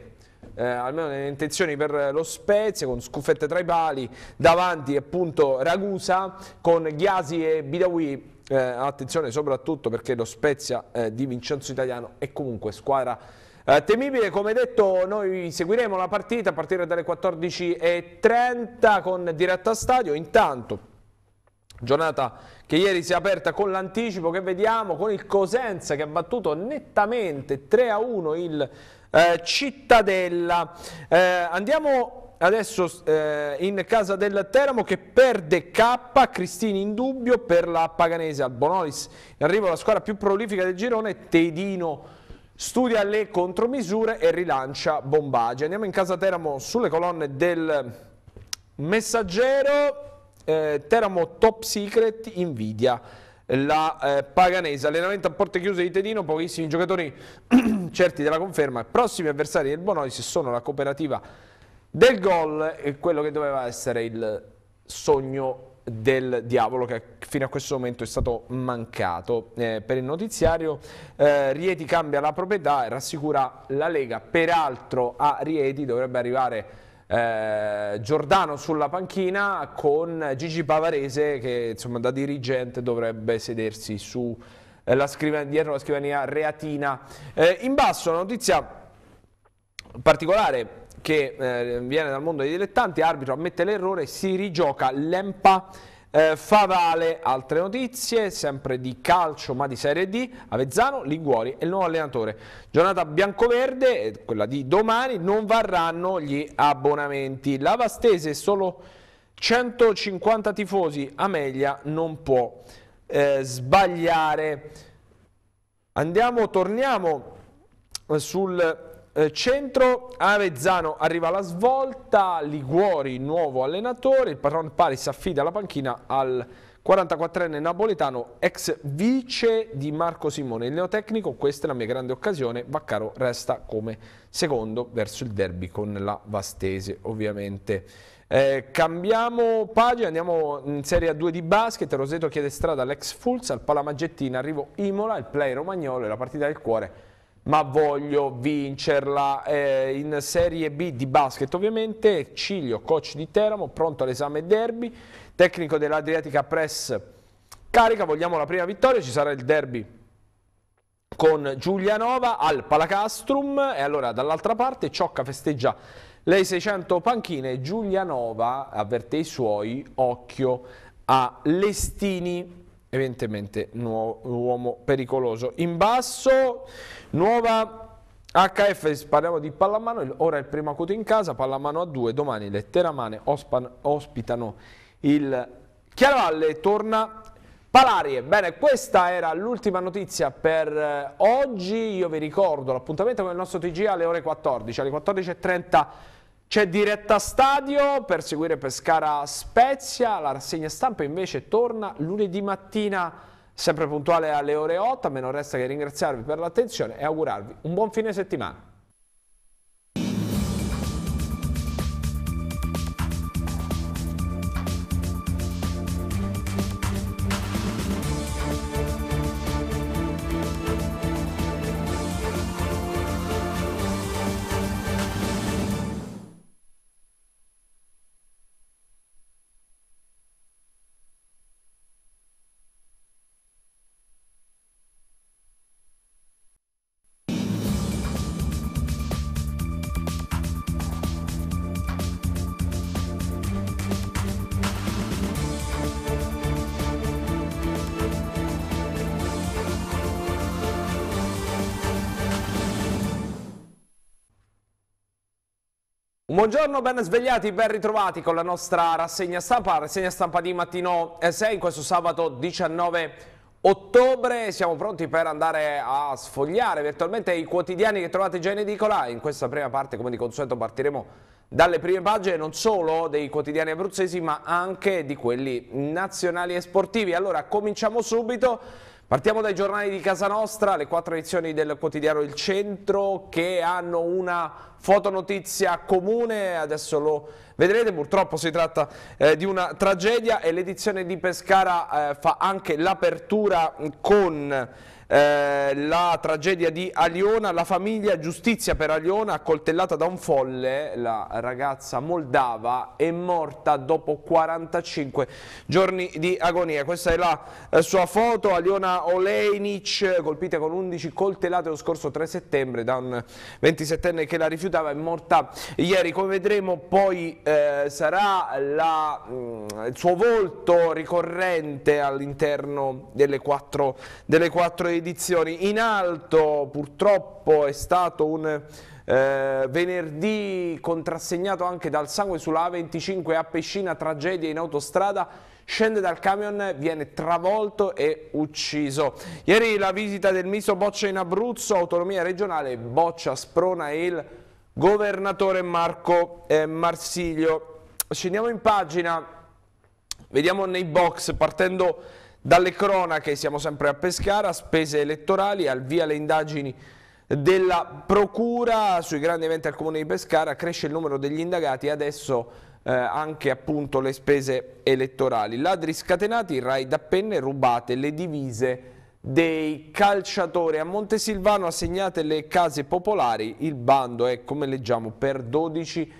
Eh, almeno nelle intenzioni per lo Spezia con scuffette tra i pali davanti appunto Ragusa con Ghiasi e Bidawi eh, attenzione soprattutto perché lo Spezia eh, di Vincenzo Italiano è comunque squadra eh, temibile, come detto, noi seguiremo la partita a partire dalle 14.30 con diretta stadio. Intanto, Giornata che ieri si è aperta con l'anticipo che vediamo con il Cosenza che ha battuto nettamente 3 a 1 il eh, Cittadella. Eh, andiamo adesso eh, in casa del Teramo che perde K, Cristini in dubbio per la Paganese al Bonolis. In la squadra più prolifica del girone, Tedino studia le contromisure e rilancia bombaggi. Andiamo in casa Teramo sulle colonne del messaggero. Eh, Teramo top secret invidia la eh, Paganese. Allenamento a porte chiuse di Tedino, pochissimi giocatori certi della conferma. I prossimi avversari del Bonolis sono la cooperativa del gol e quello che doveva essere il sogno del diavolo che fino a questo momento è stato mancato. Eh, per il notiziario eh, Rieti cambia la proprietà e rassicura la Lega, peraltro a Rieti dovrebbe arrivare eh, Giordano sulla panchina con Gigi Pavarese che insomma, da dirigente dovrebbe sedersi su, eh, la dietro la scrivania reatina. Eh, in basso la notizia particolare che eh, viene dal mondo dei dilettanti, arbitro ammette l'errore, si rigioca l'Empa eh, Favale. Altre notizie, sempre di calcio ma di Serie D, Avezzano, Liguori e il nuovo allenatore. Giornata biancoverde, eh, quella di domani, non varranno gli abbonamenti. La Vastese solo 150 tifosi, Amelia non può eh, sbagliare. Andiamo, torniamo eh, sul eh, centro, Avezzano arriva la svolta, Liguori nuovo allenatore, il patron Paris affida la panchina al 44enne napoletano, ex vice di Marco Simone. Il neotecnico, questa è la mia grande occasione, Vaccaro resta come secondo verso il derby con la Vastese ovviamente. Eh, cambiamo pagina, andiamo in Serie a 2 di basket, Roseto chiede strada all'ex Fulz, al Palamagettina, arrivo Imola, il play romagnolo e la partita del cuore ma voglio vincerla. Eh, in Serie B di basket ovviamente, Ciglio, coach di Teramo, pronto all'esame derby, tecnico dell'Adriatica Press carica, vogliamo la prima vittoria, ci sarà il derby con Giulianova al Palacastrum e allora dall'altra parte Ciocca festeggia le 600 panchine, Giulianova avverte i suoi, occhio a Lestini evidentemente nuovo, uomo pericoloso. In basso, nuova HF, parliamo di pallamano, ora è il primo acuto in casa, pallamano a due, domani le Teramane ospan, ospitano il Chiaravalle, torna Palarie. Bene, questa era l'ultima notizia per eh, oggi, io vi ricordo l'appuntamento con il nostro TG alle ore 14, alle 14.30 c'è diretta stadio per seguire Pescara Spezia, la rassegna stampa invece torna lunedì mattina sempre puntuale alle ore 8, a me non resta che ringraziarvi per l'attenzione e augurarvi un buon fine settimana. Buongiorno, ben svegliati, ben ritrovati con la nostra rassegna stampa, rassegna stampa di mattino 6, questo sabato 19 ottobre. Siamo pronti per andare a sfogliare virtualmente i quotidiani che trovate già in edicola. In questa prima parte, come di consueto, partiremo dalle prime pagine non solo dei quotidiani abruzzesi ma anche di quelli nazionali e sportivi. Allora, cominciamo subito Partiamo dai giornali di casa nostra, le quattro edizioni del quotidiano Il Centro che hanno una fotonotizia comune, adesso lo vedrete, purtroppo si tratta eh, di una tragedia e l'edizione di Pescara eh, fa anche l'apertura con eh, la tragedia di Aliona, la famiglia giustizia per Aliona, accoltellata da un folle, la ragazza moldava è morta dopo 45 giorni di agonia. Questa è la eh, sua foto, Aliona Olejnic, colpita con 11 coltellate lo scorso 3 settembre da un 27enne che la rifiutava, è morta ieri. Come vedremo poi eh, sarà la, mh, mm, il suo volto ricorrente all'interno delle quattro, delle quattro edizioni. In alto purtroppo è stato un... Eh, venerdì contrassegnato anche dal sangue sulla A25 a Pescina, tragedia in autostrada, scende dal camion, viene travolto e ucciso. Ieri la visita del ministro Boccia in Abruzzo, autonomia regionale, Boccia sprona il governatore Marco eh, Marsiglio. Scendiamo in pagina, vediamo nei box partendo dalle cronache siamo sempre a Pescara, spese elettorali, al via le indagini della Procura sui grandi eventi al Comune di Pescara, cresce il numero degli indagati e adesso eh, anche appunto le spese elettorali. Ladri scatenati, raid a penne, rubate le divise dei calciatori. A Montesilvano assegnate le case popolari, il bando è come leggiamo per 12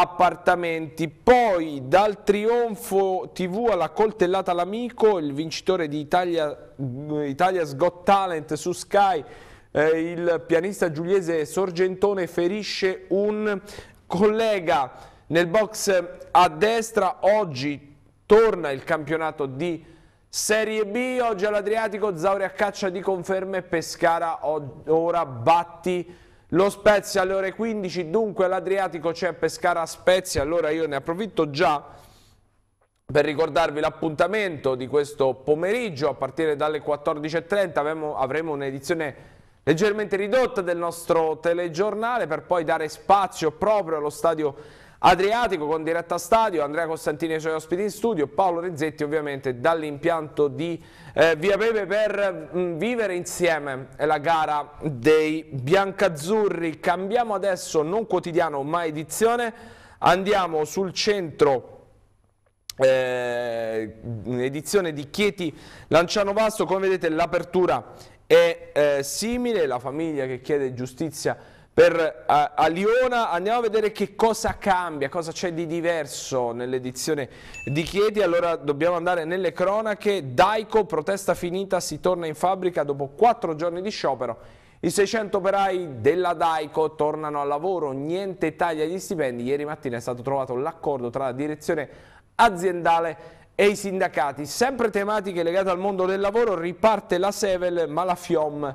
appartamenti. Poi dal trionfo TV alla coltellata l'amico, il vincitore di Italia, Italia's Got Talent su Sky, eh, il pianista giuliese Sorgentone ferisce un collega nel box a destra. Oggi torna il campionato di Serie B, oggi all'Adriatico, Zauri a caccia di conferme, Pescara ora batti lo Spezia alle ore 15, dunque l'Adriatico c'è Pescara Spezia, allora io ne approfitto già per ricordarvi l'appuntamento di questo pomeriggio a partire dalle 14.30 avremo, avremo un'edizione leggermente ridotta del nostro telegiornale per poi dare spazio proprio allo stadio Adriatico con diretta a stadio, Andrea Costantini e i suoi ospiti in studio, Paolo Rezzetti ovviamente dall'impianto di eh, Via Pepe per mh, mm, vivere insieme la gara dei biancazzurri. Cambiamo adesso non quotidiano ma edizione, andiamo sul centro eh, edizione di Chieti Lanciano Vasto, come vedete l'apertura è eh, simile, la famiglia che chiede giustizia per, a, a, Liona andiamo a vedere che cosa cambia, cosa c'è di diverso nell'edizione di Chieti. Allora dobbiamo andare nelle cronache. Daico, protesta finita, si torna in fabbrica dopo quattro giorni di sciopero. I 600 operai della Daico tornano al lavoro, niente taglia agli stipendi. Ieri mattina è stato trovato l'accordo tra la direzione aziendale e i sindacati. Sempre tematiche legate al mondo del lavoro, riparte la Sevel, ma la Fiom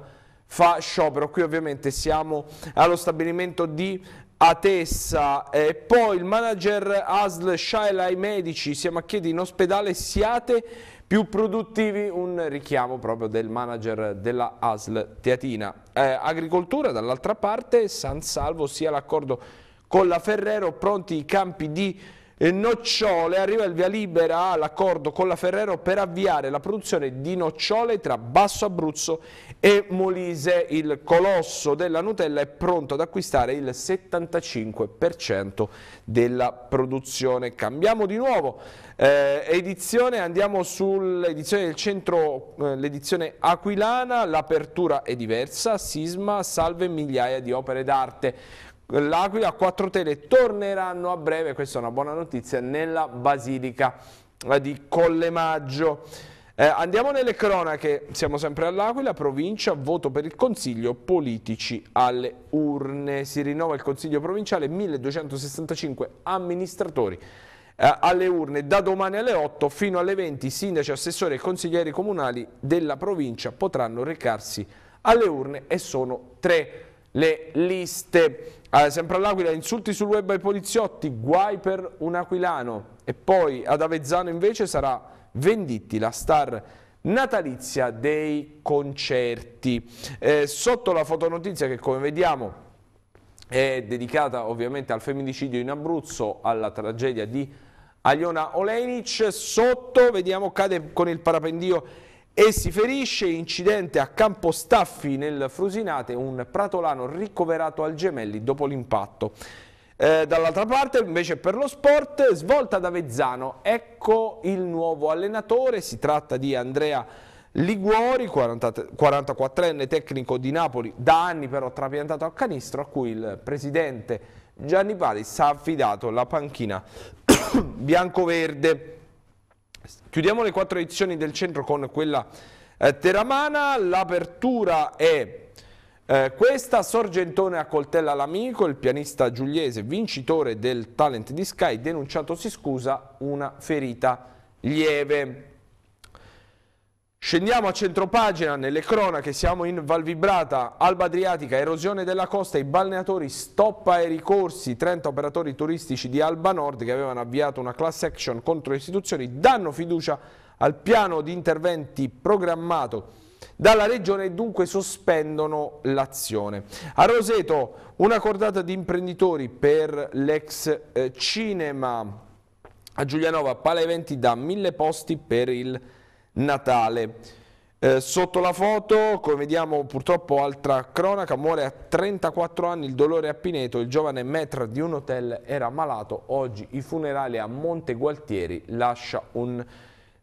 fa sciopero. Qui ovviamente siamo allo stabilimento di Atessa. E poi il manager ASL Shaila ai medici, siamo a chiedere in ospedale, siate più produttivi, un richiamo proprio del manager della ASL Teatina. Eh, agricoltura dall'altra parte, San Salvo sia l'accordo con la Ferrero, pronti i campi di nocciole, arriva il via libera all'accordo con la Ferrero per avviare la produzione di nocciole tra Basso Abruzzo e Molise. Il colosso della Nutella è pronto ad acquistare il 75% della produzione. Cambiamo di nuovo eh, edizione, andiamo sull'edizione del centro, eh, l'edizione aquilana, l'apertura è diversa, sisma salve migliaia di opere d'arte. L'Aquila quattro tele torneranno a breve, questa è una buona notizia, nella Basilica eh, di Collemaggio. Eh, andiamo nelle cronache, siamo sempre all'Aquila, provincia, voto per il Consiglio, politici alle urne. Si rinnova il Consiglio provinciale, 1265 amministratori eh, alle urne. Da domani alle 8 fino alle 20 sindaci, assessori e consiglieri comunali della provincia potranno recarsi alle urne e sono tre le liste. Eh, sempre all'Aquila, insulti sul web ai poliziotti, guai per un aquilano. E poi ad Avezzano invece sarà Venditti, la star natalizia dei concerti. Eh, sotto la fotonotizia che come vediamo è dedicata ovviamente al femminicidio in Abruzzo, alla tragedia di Aliona Olenic, sotto vediamo cade con il parapendio e si ferisce incidente a Campostaffi nel Frusinate, un pratolano ricoverato al gemelli dopo l'impatto. Eh, Dall'altra parte invece per lo sport, svolta da Vezzano, ecco il nuovo allenatore, si tratta di Andrea Liguori, 44enne tecnico di Napoli, da anni però trapiantato al canistro, a cui il presidente Gianni Palis ha affidato la panchina bianco-verde. Chiudiamo le quattro edizioni del centro con quella eh, teramana, l'apertura è eh, questa, Sorgentone accoltella l'amico, il pianista giuliese vincitore del talent di Sky, denunciato si scusa una ferita lieve. Scendiamo a centropagina, nelle cronache siamo in Valvibrata, Alba Adriatica, erosione della costa, i balneatori stoppa ai ricorsi, 30 operatori turistici di Alba Nord che avevano avviato una class action contro le istituzioni danno fiducia al piano di interventi programmato dalla regione e dunque sospendono l'azione. A Roseto una cordata di imprenditori per l'ex eh, cinema, a Giulianova pala eventi da mille posti per il Natale. Eh, sotto la foto, come vediamo purtroppo altra cronaca, muore a 34 anni il dolore a Pineto, il giovane maître di un hotel era malato, oggi i funerali a Monte Gualtieri lascia un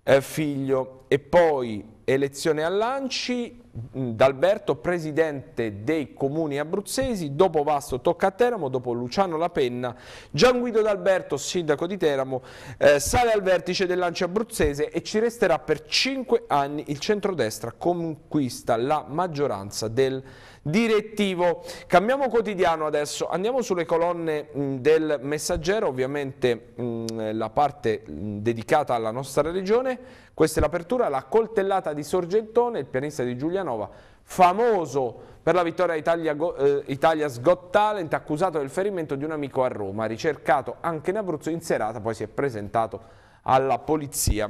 eh, figlio. E poi elezione a Lanci, mm, D'Alberto presidente dei comuni abruzzesi, dopo Vasto tocca a Teramo, dopo Luciano La Penna, Gian Guido D'Alberto sindaco di Teramo eh, sale al vertice del Lanci abruzzese e ci resterà per 5 anni il centrodestra conquista la maggioranza del direttivo. Cambiamo quotidiano adesso, andiamo sulle colonne mh, mm, del messaggero, ovviamente mh, mm, la parte mh, dedicata alla nostra regione, questa è l'apertura, la coltellata di Sorgentone, il pianista di Giulianova, famoso per la vittoria Italia, eh, Italia's Got Talent, accusato del ferimento di un amico a Roma, ricercato anche in Abruzzo in serata, poi si è presentato alla polizia.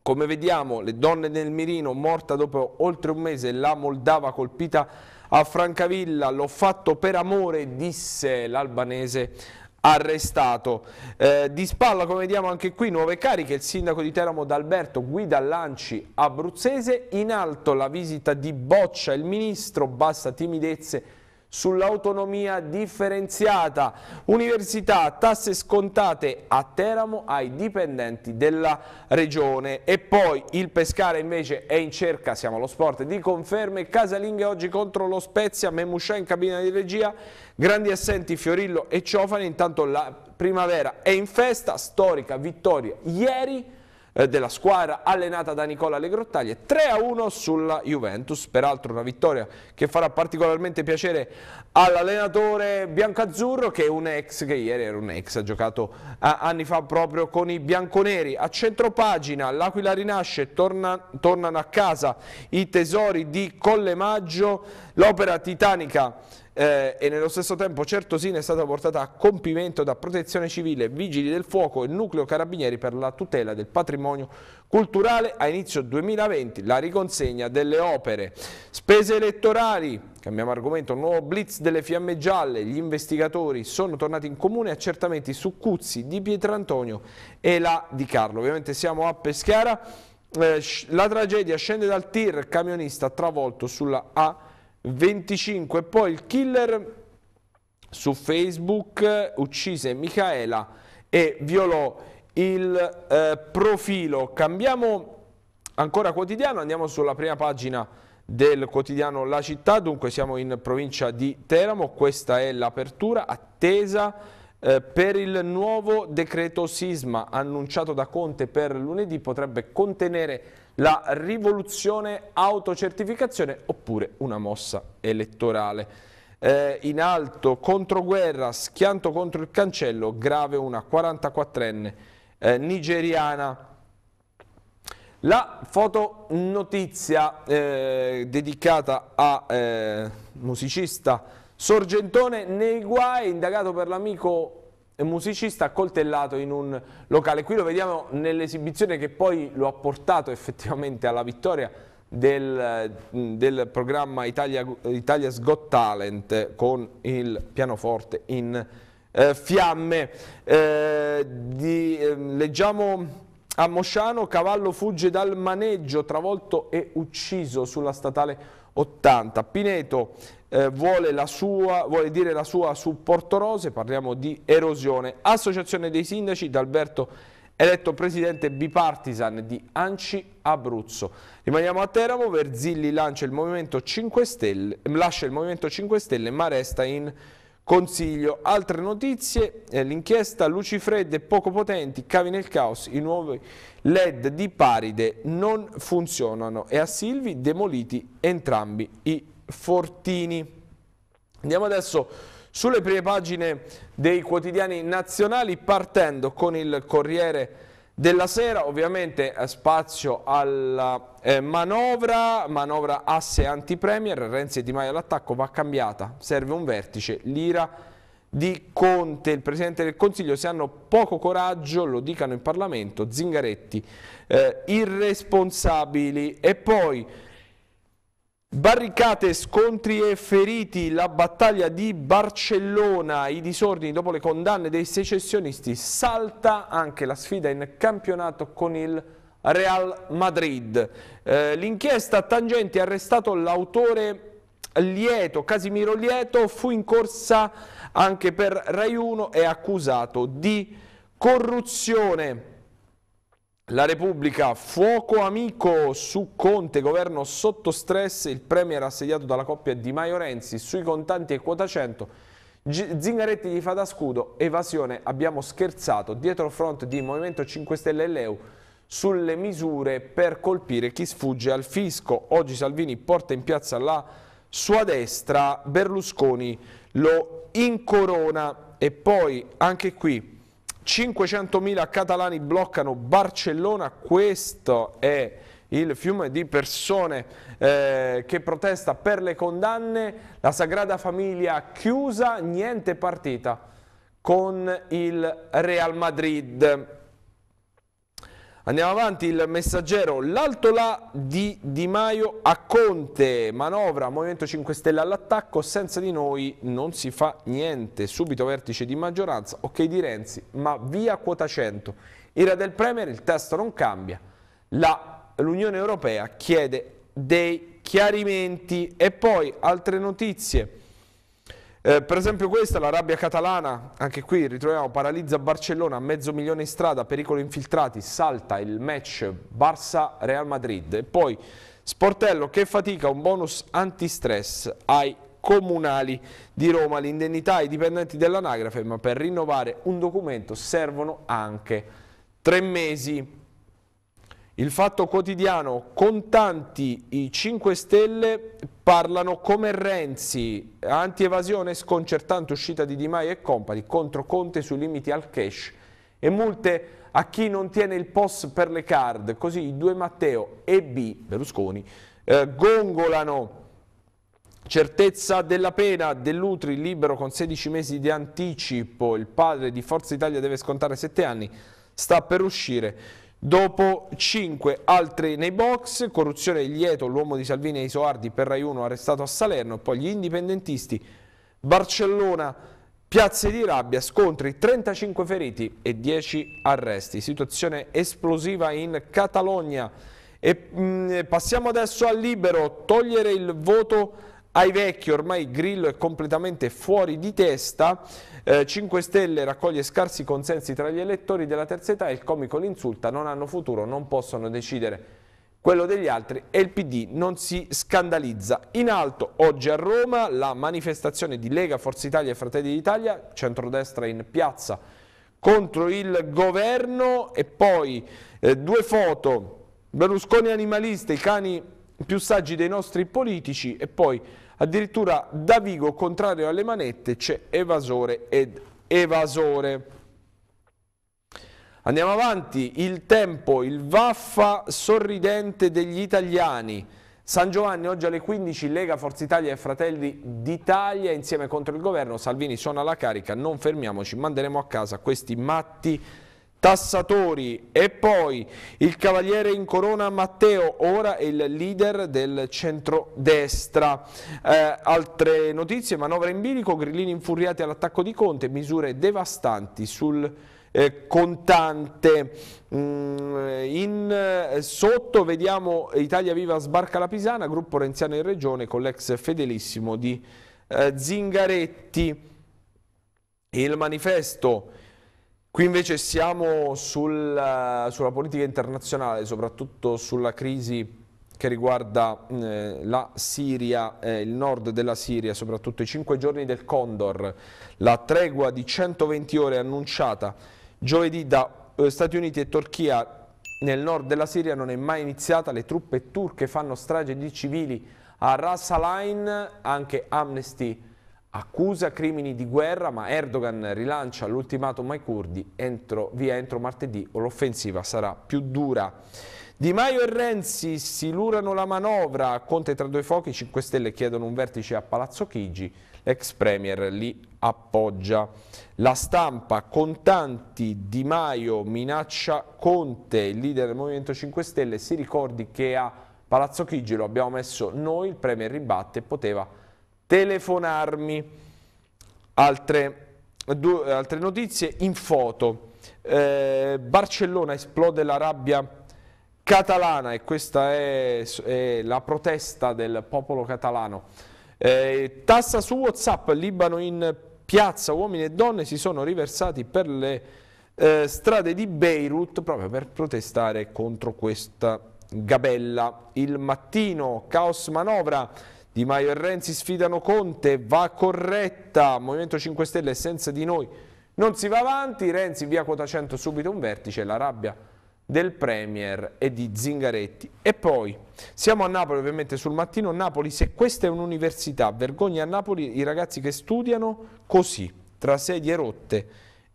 Come vediamo, le donne nel mirino, morta dopo oltre un mese, la Moldava colpita a Francavilla, l'ho fatto per amore, disse l'albanese arrestato. Eh, di spalla, come vediamo anche qui, nuove cariche, il sindaco di Teramo D'Alberto guida lanci abruzzese, in alto la visita di Boccia, il ministro, basta timidezze sull'autonomia differenziata, università, tasse scontate a Teramo ai dipendenti della regione e poi il Pescara invece è in cerca, siamo allo sport, di conferme, Casalinghe oggi contro lo Spezia, Memuscià in cabina di regia, grandi assenti Fiorillo e Ciofani, intanto la primavera è in festa, storica vittoria ieri eh, della squadra allenata da Nicola Legrottaglie 3-1 sulla Juventus, peraltro una vittoria che farà particolarmente piacere all'allenatore biancazzurro che è un ex, che ieri era un ex, ha giocato eh, anni fa proprio con i bianconeri. A centropagina l'Aquila rinasce, torna, tornano a casa i tesori di Collemaggio, l'opera titanica eh, e nello stesso tempo Certosina è stata portata a compimento da Protezione Civile, Vigili del Fuoco e Nucleo Carabinieri per la tutela del patrimonio culturale a inizio 2020 la riconsegna delle opere. Spese elettorali, cambiamo argomento, nuovo blitz delle fiamme gialle, gli investigatori sono tornati in comune accertamenti su Cuzzi, di Pietrantonio e la di Carlo. Ovviamente siamo a Peschiara, eh, la tragedia scende dal tir, camionista travolto sulla A 25. Poi il killer su Facebook uccise Michaela e violò il eh, profilo. Cambiamo ancora quotidiano, andiamo sulla prima pagina del quotidiano La Città, dunque siamo in provincia di Teramo, questa è l'apertura attesa eh, per il nuovo decreto sisma annunciato da Conte per lunedì potrebbe contenere la rivoluzione autocertificazione oppure una mossa elettorale. Eh, in alto controguerra, schianto contro il cancello, grave una 44enne eh, nigeriana. La fotonotizia eh, dedicata a eh, musicista Sorgentone nei guai, indagato per l'amico musicista accoltellato in un locale. Qui lo vediamo nell'esibizione che poi lo ha portato effettivamente alla vittoria del, del programma Italia, Italia's Got Talent con il pianoforte in eh, fiamme. Eh, di, eh, leggiamo a Mosciano, cavallo fugge dal maneggio, travolto e ucciso sulla statale 80. Pineto eh, vuole, sua, vuole, dire la sua su Portorose, parliamo di erosione. Associazione dei sindaci, D'Alberto eletto presidente bipartisan di Anci Abruzzo. Rimaniamo a Teramo, Verzilli lancia il Movimento 5 Stelle, lascia il Movimento 5 Stelle ma resta in Consiglio. Altre notizie, eh, l'inchiesta luci fredde poco potenti, cavi nel caos, i nuovi led di Paride non funzionano e a Silvi demoliti entrambi i fortini. Andiamo adesso sulle prime pagine dei quotidiani nazionali partendo con il Corriere della sera ovviamente eh, spazio alla eh, manovra, manovra asse anti-premier, Renzi e Di Maio all'attacco va cambiata, serve un vertice, l'ira di Conte, il Presidente del Consiglio, se hanno poco coraggio lo dicano in Parlamento, Zingaretti, eh, irresponsabili e poi Barricate, scontri e feriti, la battaglia di Barcellona, i disordini dopo le condanne dei secessionisti, salta anche la sfida in campionato con il Real Madrid. Eh, L'inchiesta Tangenti ha arrestato l'autore Lieto, Casimiro Lieto, fu in corsa anche per Rai 1 e accusato di corruzione. La Repubblica, fuoco amico su Conte, governo sotto stress, il Premier assediato dalla coppia Di Maio Renzi sui contanti e quota 100, Zingaretti gli fa da scudo, evasione, abbiamo scherzato, dietro fronte di Movimento 5 Stelle e Leu sulle misure per colpire chi sfugge al fisco. Oggi Salvini porta in piazza la sua destra, Berlusconi lo incorona e poi anche qui 500.000 catalani bloccano Barcellona, questo è il fiume di persone eh, che protesta per le condanne, la Sagrada Famiglia chiusa, niente partita con il Real Madrid. Andiamo avanti, il messaggero, l'alto là di Di Maio a Conte, manovra, Movimento 5 Stelle all'attacco, senza di noi non si fa niente, subito vertice di maggioranza, ok di Renzi, ma via quota 100. Era del Premier, il testo non cambia, l'Unione Europea chiede dei chiarimenti e poi altre notizie. Eh, per esempio questa, la rabbia catalana, anche qui ritroviamo paralizza Barcellona, mezzo milione in strada, pericolo infiltrati, salta il match Barça-Real Madrid. E poi Sportello, che fatica, un bonus antistress ai comunali di Roma, l'indennità ai dipendenti dell'anagrafe, ma per rinnovare un documento servono anche tre mesi. Il fatto quotidiano, contanti i 5 Stelle parlano come Renzi, anti-evasione sconcertante uscita di Di Maio e Company contro Conte sui limiti al cash e multe a chi non tiene il POS per le card, così i due Matteo e B, Berlusconi, eh, gongolano Certezza della pena dell'Utri libero con 16 mesi di anticipo, il padre di Forza Italia deve scontare 7 anni, sta per uscire. Dopo 5 altre nei box, corruzione lieto l'uomo di Salvini e Isoardi per Rai 1 arrestato a Salerno poi gli indipendentisti Barcellona, piazze di rabbia, scontri, 35 feriti e 10 arresti. Situazione esplosiva in Catalogna. E, mh, mm, passiamo adesso al libero, togliere il voto ai vecchi ormai Grillo è completamente fuori di testa, eh, 5 Stelle raccoglie scarsi consensi tra gli elettori della terza età e il comico l'insulta, non hanno futuro, non possono decidere quello degli altri e il PD non si scandalizza. In alto oggi a Roma la manifestazione di Lega, Forza Italia e Fratelli d'Italia, centrodestra in piazza contro il governo e poi eh, due foto, Berlusconi animalista, i cani più saggi dei nostri politici e poi Addirittura da Vigo, contrario alle manette, c'è evasore ed evasore. Andiamo avanti, il tempo, il vaffa sorridente degli italiani. San Giovanni oggi alle 15, Lega, Forza Italia e Fratelli d'Italia insieme contro il governo, Salvini suona la carica, non fermiamoci, manderemo a casa questi matti tassatori e poi il cavaliere in corona Matteo, ora il leader del centrodestra. Eh, altre notizie, manovra in bilico, grillini infuriati all'attacco di Conte, misure devastanti sul eh, contante. Mm, in, eh, sotto vediamo Italia Viva sbarca la Pisana, gruppo renziano in regione con l'ex fedelissimo di eh, Zingaretti. Il manifesto Qui invece siamo sul, eh, sulla politica internazionale, soprattutto sulla crisi che riguarda mm, eh, la Siria, eh, il nord della Siria, soprattutto i cinque giorni del Condor, la tregua di 120 ore annunciata giovedì da eh, Stati Uniti e Turchia nel nord della Siria non è mai iniziata, le truppe turche fanno strage di civili a Ras Alain, anche Amnesty accusa crimini di guerra, ma Erdogan rilancia l'ultimatum ai curdi entro, via entro martedì o l'offensiva sarà più dura. Di Maio e Renzi si lurano la manovra, Conte tra due fuochi, 5 Stelle chiedono un vertice a Palazzo Chigi, l'ex Premier li appoggia. La stampa, contanti, Di Maio minaccia Conte, il leader del Movimento 5 Stelle, si ricordi che a Palazzo Chigi lo abbiamo messo noi, il Premier ribatte, poteva telefonarmi. Altre, due, altre notizie in foto. Eh, Barcellona esplode la rabbia catalana e questa è, è la protesta del popolo catalano. Eh, tassa su Whatsapp, Libano in piazza, uomini e donne si sono riversati per le eh, strade di Beirut proprio per protestare contro questa gabella. Il mattino, caos manovra, di Maio e Renzi sfidano Conte, va corretta, Movimento 5 Stelle senza di noi, non si va avanti, Renzi via quota 100 subito un vertice, la rabbia del Premier e di Zingaretti. E poi siamo a Napoli ovviamente sul mattino, Napoli se questa è un'università, vergogna a Napoli i ragazzi che studiano così, tra sedie rotte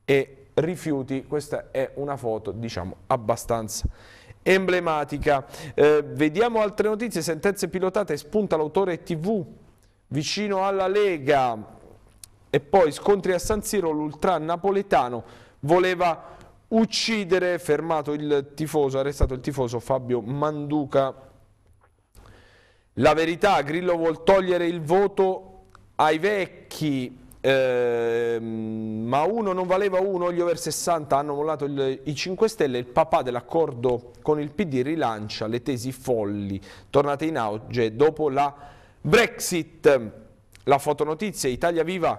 e rifiuti, questa è una foto diciamo abbastanza emblematica. Eh, vediamo altre notizie, sentenze pilotate, spunta l'autore TV vicino alla Lega e poi scontri a San Siro, l'ultra napoletano voleva uccidere, fermato il tifoso, arrestato il tifoso Fabio Manduca. La verità, Grillo vuol togliere il voto ai vecchi, Ehm, ma uno non valeva uno, gli over 60 hanno mollato il, i 5 Stelle, il papà dell'accordo con il PD rilancia le tesi folli, tornate in auge dopo la Brexit. La fotonotizia, Italia Viva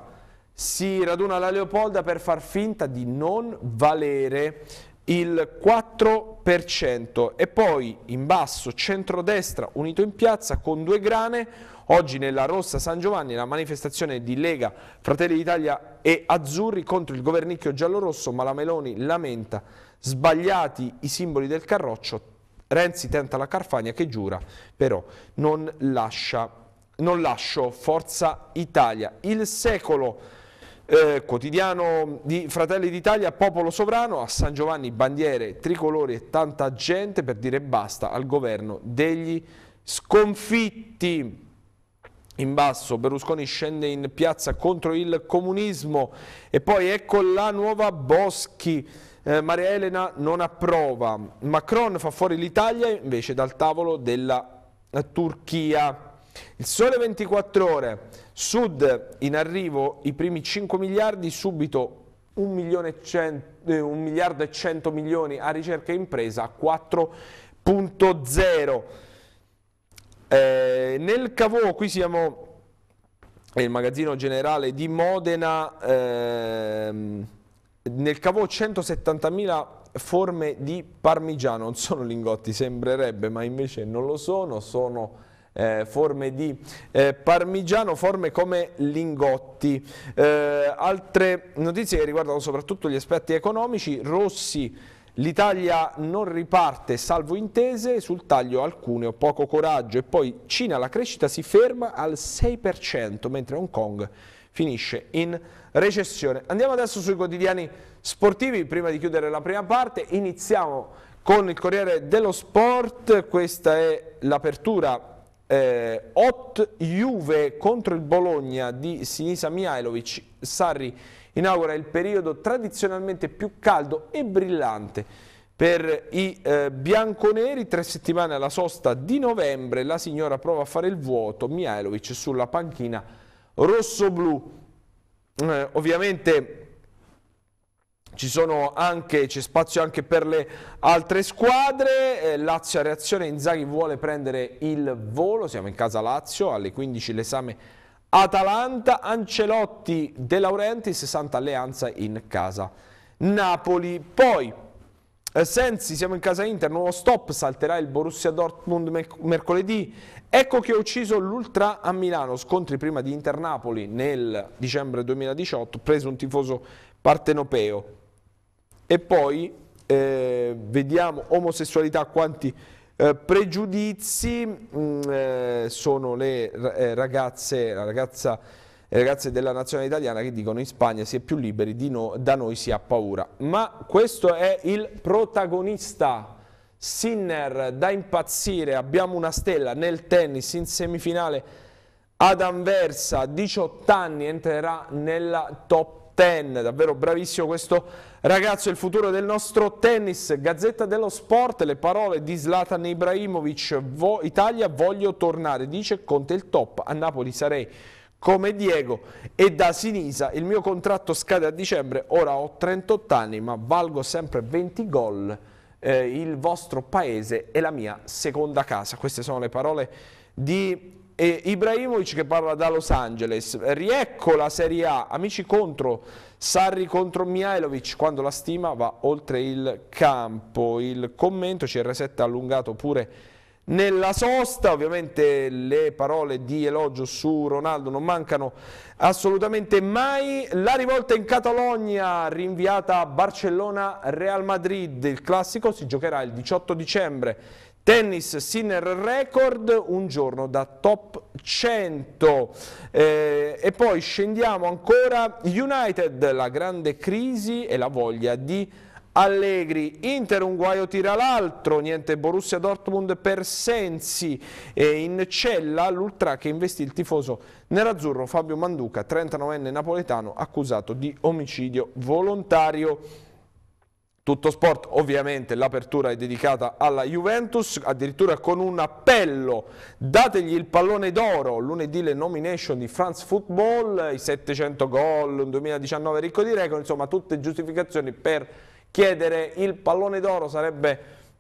si raduna alla Leopolda per far finta di non valere il 4% e poi in basso centrodestra unito in piazza con due grane Oggi nella Rossa San Giovanni la manifestazione di Lega, Fratelli d'Italia e Azzurri contro il governicchio giallorosso, ma la Meloni lamenta sbagliati i simboli del carroccio, Renzi tenta la Carfagna che giura però non lascia, non lascio Forza Italia. Il secolo... Eh, quotidiano di Fratelli d'Italia, Popolo Sovrano, a San Giovanni bandiere, tricolori e tanta gente per dire basta al governo degli sconfitti in basso, Berlusconi scende in piazza contro il comunismo e poi ecco la nuova Boschi, eh, Maria Elena non approva, Macron fa fuori l'Italia invece dal tavolo della Turchia. Il sole 24 ore, sud in arrivo i primi 5 miliardi, subito 1, cento, eh, 1 miliardo e 100 milioni a ricerca e impresa 4.0. Eh, nel Cavò, qui siamo nel magazzino generale di Modena, ehm, nel Cavò 170.000 forme di parmigiano, non sono lingotti, sembrerebbe, ma invece non lo sono, sono... Eh, forme di eh, parmigiano, forme come lingotti. Eh, altre notizie che riguardano soprattutto gli aspetti economici, Rossi L'Italia non riparte salvo intese, sul taglio alcune o poco coraggio e poi Cina la crescita si ferma al 6% mentre Hong Kong finisce in recessione. Andiamo adesso sui quotidiani sportivi prima di chiudere la prima parte, iniziamo con il Corriere dello Sport, questa è l'apertura eh, Hot Juve contro il Bologna di Sinisa Mihailovic, Sarri inaugura il periodo tradizionalmente più caldo e brillante. Per i eh, bianconeri, tre settimane alla sosta di novembre, la signora prova a fare il vuoto, Mihailovic sulla panchina rosso-blu. Mm, eh, ovviamente ci anche, c'è spazio anche per le altre squadre, eh, Lazio a reazione, Inzaghi vuole prendere il volo, siamo in casa Lazio, alle 15 l'esame Atalanta, Ancelotti, De Laurenti, 60 alleanza in casa Napoli. Poi eh, Sensi, siamo in casa Inter, nuovo stop, salterà il Borussia Dortmund mercoledì. Ecco che ho ucciso l'Ultra a Milano, scontri prima di Inter-Napoli nel dicembre 2018, preso un tifoso partenopeo. E poi eh, vediamo omosessualità, quanti eh, pregiudizi mh, mm, eh, sono le eh, ragazze, ragazza, le ragazze, della nazionale italiana che dicono in Spagna si è più liberi, di no, da noi si ha paura. Ma questo è il protagonista. Sinner da impazzire, abbiamo una stella nel tennis in semifinale ad Anversa, 18 anni, entrerà nella top Ten, davvero bravissimo questo ragazzo, il futuro del nostro tennis, Gazzetta dello Sport, le parole di Zlatan Ibrahimovic, vo Italia voglio tornare, dice Conte il top, a Napoli sarei come Diego e da Sinisa il mio contratto scade a dicembre, ora ho 38 anni ma valgo sempre 20 gol, eh, il vostro paese è la mia seconda casa, queste sono le parole di e Ibrahimovic che parla da Los Angeles, riecco la Serie A, amici contro Sarri contro Mihailovic quando la stima va oltre il campo, il commento CR7 allungato pure nella sosta, ovviamente le parole di elogio su Ronaldo non mancano assolutamente mai, la rivolta in Catalogna rinviata a Barcellona-Real Madrid, il classico si giocherà il 18 dicembre Tennis Sinner record, un giorno da top 100. Eh, e poi scendiamo ancora, United, la grande crisi e la voglia di Allegri, Inter un guaio tira l'altro, niente Borussia Dortmund per Sensi e in cella l'ultra che investì il tifoso nerazzurro Fabio Manduca, 39enne napoletano accusato di omicidio volontario. Tutto Sport ovviamente l'apertura è dedicata alla Juventus, addirittura con un appello, dategli il pallone d'oro, lunedì le nomination di France Football, i 700 gol, un 2019 ricco di record, insomma tutte giustificazioni per chiedere il pallone d'oro, sarebbe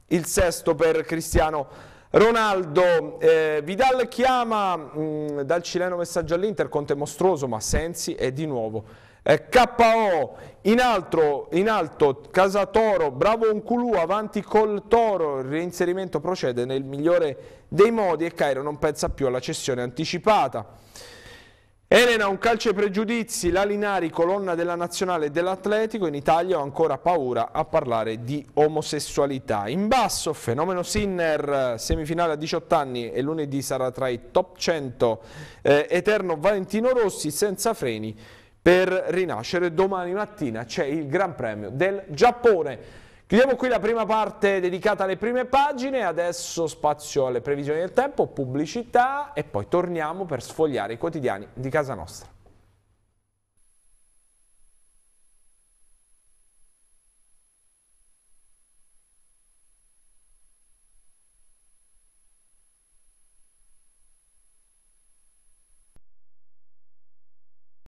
il sesto per Cristiano Ronaldo. Eh, Vidal chiama mh, mm, dal cileno messaggio all'Inter, Conte mostruoso ma Sensi è di nuovo eh, KO, in, altro, in alto Casatoro, bravo Onculù, avanti col Toro, il reinserimento procede nel migliore dei modi e Cairo non pensa più alla cessione anticipata. Elena, un calcio ai pregiudizi, la Linari, colonna della nazionale e dell'Atletico, in Italia ho ancora paura a parlare di omosessualità. In basso, fenomeno Sinner, semifinale a 18 anni e lunedì sarà tra i top 100, eh, eterno Valentino Rossi senza freni, per rinascere. Domani mattina c'è il Gran Premio del Giappone. Chiudiamo qui la prima parte dedicata alle prime pagine, adesso spazio alle previsioni del tempo, pubblicità e poi torniamo per sfogliare i quotidiani di casa nostra.